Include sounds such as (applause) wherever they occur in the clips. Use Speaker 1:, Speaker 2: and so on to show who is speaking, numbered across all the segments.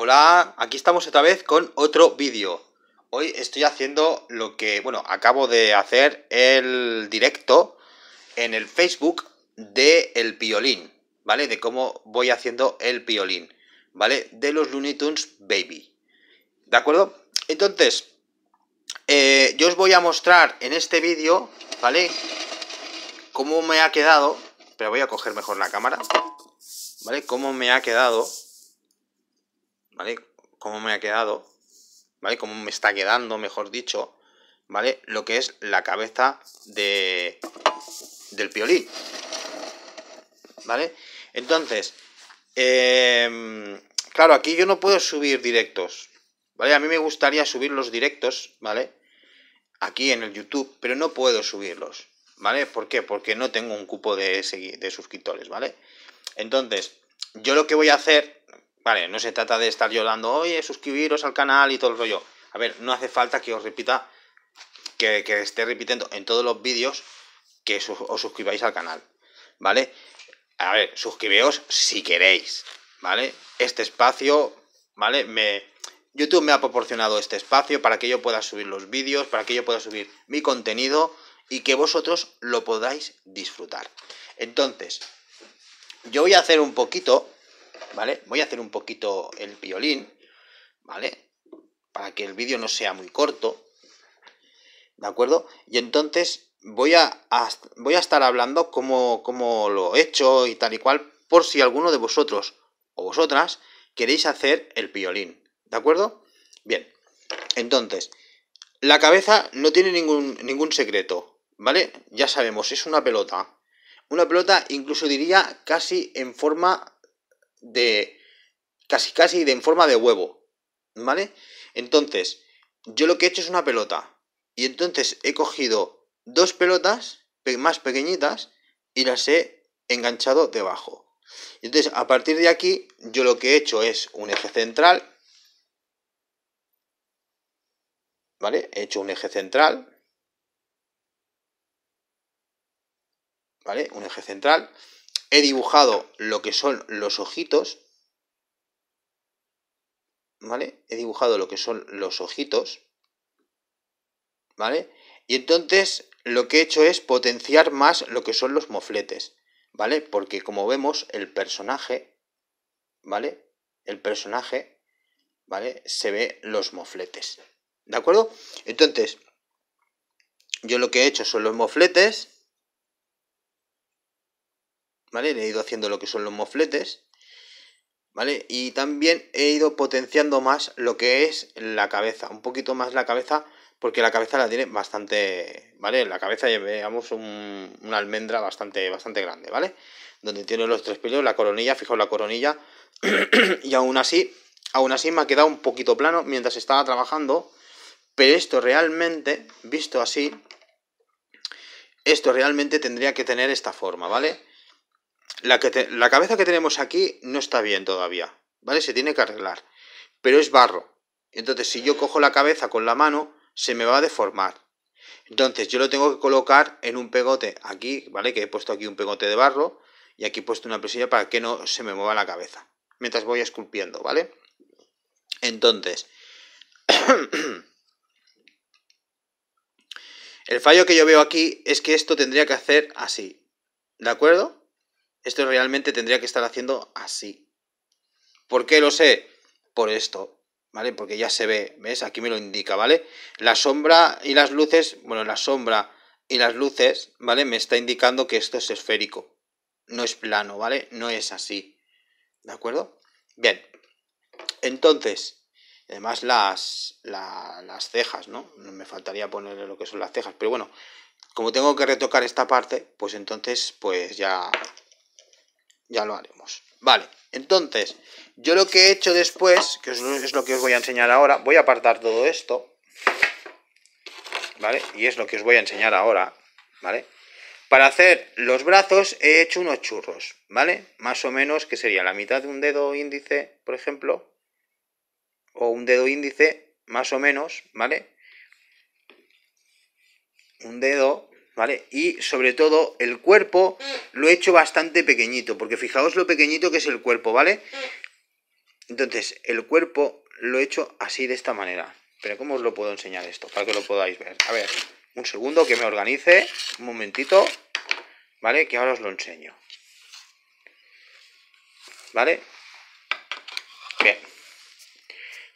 Speaker 1: Hola, aquí estamos otra vez con otro vídeo. Hoy estoy haciendo lo que, bueno, acabo de hacer el directo en el Facebook de El Piolín, ¿vale? De cómo voy haciendo El Piolín, ¿vale? De los Looney Tunes Baby, ¿de acuerdo? Entonces, eh, yo os voy a mostrar en este vídeo, ¿vale? Cómo me ha quedado, pero voy a coger mejor la cámara, ¿vale? Cómo me ha quedado ¿vale? Cómo me ha quedado, ¿vale? Cómo me está quedando, mejor dicho, ¿vale? Lo que es la cabeza de, del piolín, ¿vale? Entonces, em, claro, aquí yo no puedo subir directos, ¿vale? A mí me gustaría subir los directos, ¿vale? Aquí en el YouTube, pero no puedo subirlos, ¿vale? ¿Por qué? Porque no tengo un cupo de, de suscriptores, ¿vale? Entonces, yo lo que voy a hacer Vale, no se trata de estar llorando, oye, suscribiros al canal y todo el rollo. A ver, no hace falta que os repita, que, esté repitiendo en todos los vídeos que os suscribáis al canal. ¿Vale? A ver, suscribíos si queréis. ¿Vale? Este espacio, ¿vale? Me, YouTube me ha proporcionado este espacio para que yo pueda subir los vídeos, para que yo pueda subir mi contenido y que vosotros lo podáis disfrutar. Entonces, yo voy a hacer un poquito ¿vale? Voy a hacer un poquito el violín, ¿vale? Para que el vídeo no sea muy corto, ¿de acuerdo? Y entonces voy a, voy a estar hablando cómo, lo he hecho y tal y cual, por si alguno de vosotros o vosotras queréis hacer el violín, ¿de acuerdo? Bien, entonces, la cabeza no tiene ningún, ningún secreto, ¿vale? Ya sabemos, es una pelota. Una pelota incluso diría casi en forma de casi casi de en forma de huevo, ¿vale? Entonces, yo lo que he hecho es una pelota. Y entonces he cogido dos pelotas más pequeñitas y las he enganchado debajo. Entonces, a partir de aquí, yo lo que he hecho es un eje central. ¿Vale? He hecho un eje central. ¿Vale? Un eje central he dibujado lo que son los ojitos, ¿vale? He dibujado lo que son los ojitos, ¿vale? Y entonces lo que he hecho es potenciar más lo que son los mofletes, ¿vale? Porque como vemos, el personaje, ¿vale? El personaje, ¿vale? Se ve los mofletes, ¿de acuerdo? Entonces, yo lo que he hecho son los mofletes, ¿vale? he ido haciendo lo que son los mofletes, ¿vale? Y también he ido potenciando más lo que es la cabeza, un poquito más la cabeza, porque la cabeza la tiene bastante, ¿vale? la cabeza llevamos un, una almendra bastante, bastante grande, ¿vale? Donde tiene los tres pelos, la coronilla, fijaos la coronilla, (clears throat) y aún así, aún así me ha quedado un poquito plano mientras estaba trabajando, pero esto realmente, visto así, esto realmente tendría que tener esta forma, ¿vale? la, cabeza que tenemos aquí no está bien todavía, ¿vale? Se tiene que arreglar, pero es barro. Entonces, si yo cojo la cabeza con la mano, se me va a deformar. Entonces, yo lo tengo que colocar en un pegote aquí, ¿vale? Que he puesto aquí un pegote de barro y aquí he puesto una presilla para que no se me mueva la cabeza mientras voy esculpiendo, ¿vale? Entonces, (clears throat) el fallo que yo veo aquí es que esto tendría que hacer así, ¿de acuerdo? Esto realmente tendría que estar haciendo así. ¿Por qué lo sé? Por esto, ¿vale? Porque ya se ve, ¿ves? Aquí me lo indica, ¿vale? La sombra y las luces, bueno, la sombra y las luces, ¿vale? Me está indicando que esto es esférico. No es plano, ¿vale? No es así. ¿De acuerdo? Bien. Entonces, además las, las cejas, ¿no? Me faltaría ponerle lo que son las cejas, pero bueno, como tengo que retocar esta parte, pues entonces, pues ya ya lo haremos. Vale, entonces, yo lo que he hecho después, que es lo que os voy a enseñar ahora, voy a apartar todo esto, ¿vale? Y es lo que os voy a enseñar ahora, ¿vale? Para hacer los brazos he hecho unos churros, ¿vale? Más o menos que sería la mitad de un dedo índice, por ejemplo, o un dedo índice, más o menos, ¿vale? Un dedo, ¿vale? Y sobre todo el cuerpo mm. lo he hecho bastante pequeñito, porque fijaos lo pequeñito que es el cuerpo, ¿vale? Mm. Entonces, el cuerpo lo he hecho así de esta manera. Pero ¿cómo os lo puedo enseñar esto? Para que lo podáis ver. A ver, un segundo que me organice, un momentito, ¿vale? Que ahora os lo enseño. ¿Vale? Bien.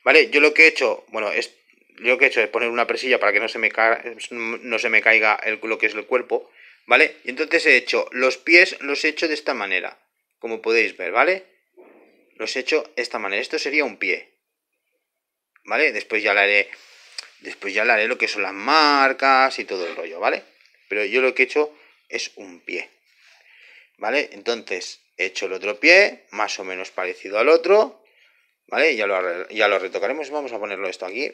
Speaker 1: ¿Vale? Yo lo que he hecho, bueno, es yo que he hecho es poner una presilla para que no se me, no se me caiga el, lo que es el cuerpo, ¿vale? Y entonces he hecho, los pies los he hecho de esta manera, como podéis ver, ¿vale? Los he hecho de esta manera, esto sería un pie, ¿vale? Después ya le haré, después ya le haré lo que son las marcas y todo el rollo, ¿vale? Pero yo lo que he hecho es un pie, ¿vale? Entonces he hecho el otro pie, más o menos parecido al otro, ¿vale? Ya lo, ya lo retocaremos, vamos a ponerlo esto aquí,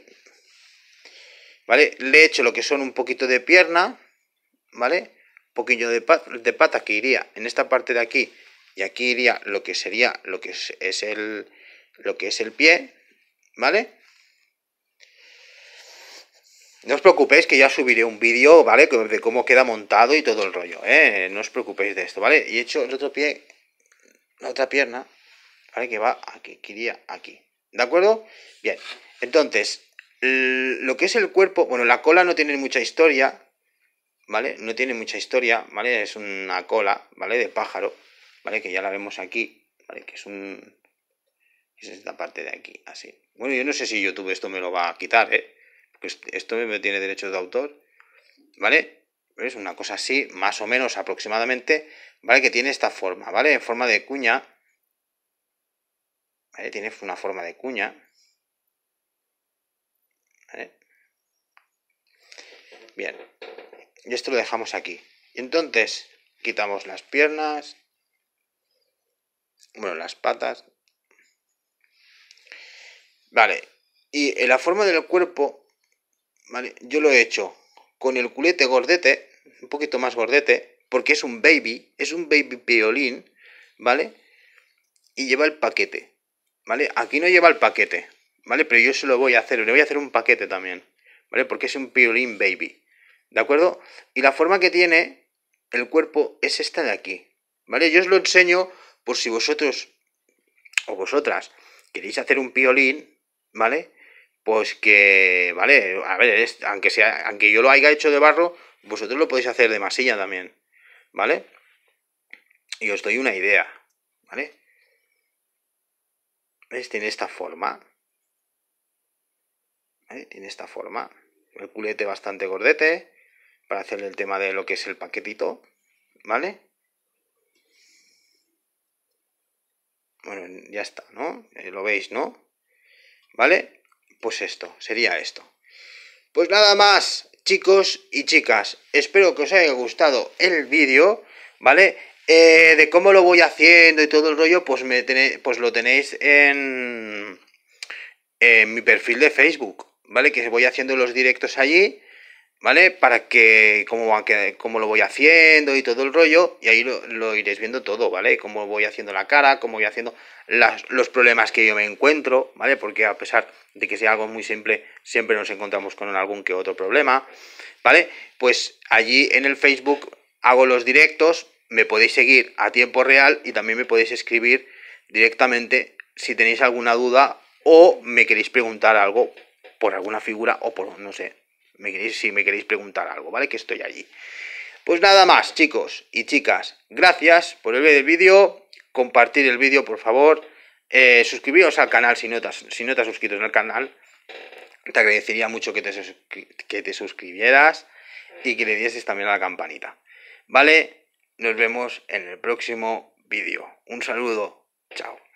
Speaker 1: ¿vale? Le he hecho lo que son un poquito de pierna, ¿vale? Un poquillo de, de pata que iría en esta parte de aquí y aquí iría lo que sería lo que es, el lo que es el pie, ¿vale? No os preocupéis que ya subiré un vídeo, ¿vale? De cómo queda montado y todo el rollo, ¿eh? No os preocupéis de esto, ¿vale? Y he hecho el otro pie, la otra pierna, ¿vale? Que va aquí, que iría aquí, ¿de acuerdo? Bien, entonces, Mm, lo que es el cuerpo, bueno, la cola no tiene mucha historia, ¿vale? No tiene mucha historia, ¿vale? Es una cola, ¿vale? De pájaro, ¿vale? Que ya la vemos aquí, ¿vale? Que es un... Es esta parte de aquí, así. Bueno, yo no sé si YouTube esto me lo va a quitar, ¿eh? Porque esto me tiene derecho de autor, ¿vale? Es una cosa así, más o menos aproximadamente, ¿vale? Que tiene esta forma, ¿vale? En forma de cuña, ¿vale? Tiene una forma de cuña, ¿eh? Bien. Y esto lo dejamos aquí. entonces quitamos las piernas. Bueno, las patas. Vale. Y en la forma del cuerpo, ¿vale? yo lo he hecho con el culete gordete, un poquito más gordete, porque es un baby, es un baby violín, ¿vale? Y lleva el paquete, ¿vale? Aquí no lleva el paquete, ¿vale? Pero yo se lo voy a hacer, le voy a hacer un paquete también, ¿vale? Porque es un piolín baby, ¿de acuerdo? Y la forma que tiene el cuerpo es esta de aquí, ¿vale? Yo os lo enseño por si vosotros o vosotras queréis hacer un piolín, ¿vale? Pues que, ¿vale? A ver, aunque, sea, aunque yo lo haya hecho de barro, vosotros lo podéis hacer de masilla también, ¿vale? Y os doy una idea, ¿vale? Este tiene esta forma, tiene esta forma. El culete bastante gordete para hacerle el tema de lo que es el paquetito, ¿vale? Bueno, ya está, ¿no? Eh, lo veis, ¿no? ¿Vale? Pues esto, sería esto. Pues nada más, chicos y chicas. Espero que os haya gustado el vídeo, ¿vale? Eh, de cómo lo voy haciendo y todo el rollo, pues, me pues lo tenéis en, en mi perfil de Facebook, ¿vale? Que voy haciendo los directos allí, ¿vale? Para que, cómo, cómo lo voy haciendo y todo el rollo, y ahí lo, iréis viendo todo, ¿vale? Cómo voy haciendo la cara, cómo voy haciendo las, los problemas que yo me encuentro, ¿vale? Porque a pesar de que sea algo muy simple, siempre nos encontramos con algún que otro problema, ¿vale? Pues allí en el Facebook hago los directos, me podéis seguir a tiempo real y también me podéis escribir directamente si tenéis alguna duda o me queréis preguntar algo por alguna figura o por, no sé, me queréis, si me queréis preguntar algo, ¿vale? Que estoy allí. Pues nada más, chicos y chicas, gracias por el vídeo, compartir el vídeo, por favor, eh, suscribiros al canal si no, te has, si no suscrito en el canal, te agradecería mucho que te, que te suscribieras y que le dieses también a la campanita, ¿vale? Nos vemos en el próximo vídeo. Un saludo, chao.